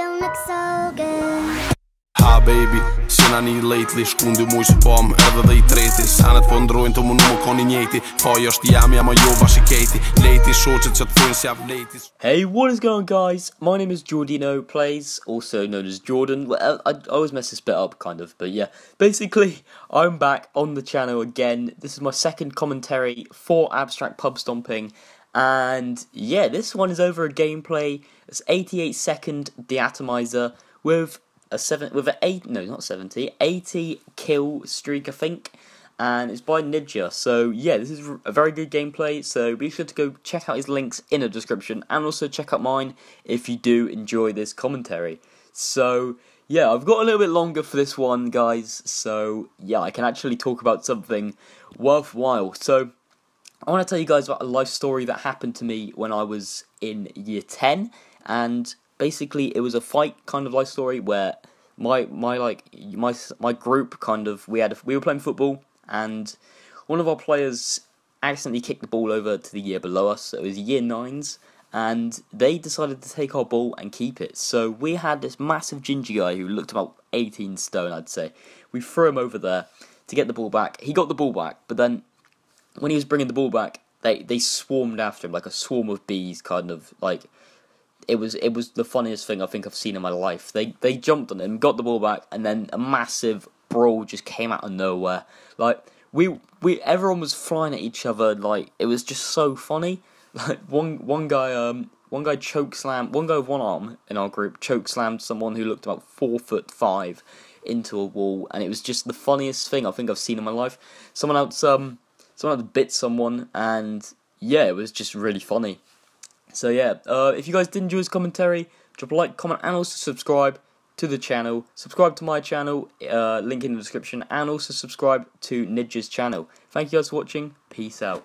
don't look so good Ha baby, si na një lately Shku ndy muj së pom edhe dhe i treti Sanet po ndrojnë të mu në më koni njeti Faj është jam, jam a jo bashkë kejti Lejti shoqet që të thujnë si jam lejti Hey, what is going on guys? My name is Jordino Plays Also known as Jordan well, I, I always mess this bit up kind of But yeah, basically I'm back on the channel again This is my second commentary for Abstract Pub Stomping and yeah, this one is over a gameplay. It's 88 second deatomizer with a seven with an eight no not 70 80 kill streak I think, and it's by Ninja. So yeah, this is a very good gameplay. So be sure to go check out his links in the description and also check out mine if you do enjoy this commentary. So yeah, I've got a little bit longer for this one, guys. So yeah, I can actually talk about something worthwhile. So I want to tell you guys about a life story that happened to me when I was in year 10 and basically it was a fight kind of life story where my my like my my group kind of we had a, we were playing football and one of our players accidentally kicked the ball over to the year below us. So it was year 9s and they decided to take our ball and keep it. So we had this massive ginger guy who looked about 18 stone, I'd say. We threw him over there to get the ball back. He got the ball back, but then when he was bringing the ball back, they they swarmed after him like a swarm of bees, kind of like. It was it was the funniest thing I think I've seen in my life. They they jumped on him, got the ball back, and then a massive brawl just came out of nowhere. Like we we everyone was flying at each other. Like it was just so funny. Like one one guy um one guy choke slammed one guy with one arm in our group choke slammed someone who looked about four foot five into a wall, and it was just the funniest thing I think I've seen in my life. Someone else um someone had to bit someone, and yeah, it was just really funny. So yeah, uh, if you guys did enjoy this commentary, drop a like, comment, and also subscribe to the channel. Subscribe to my channel, uh, link in the description, and also subscribe to Ninja's channel. Thank you guys for watching. Peace out.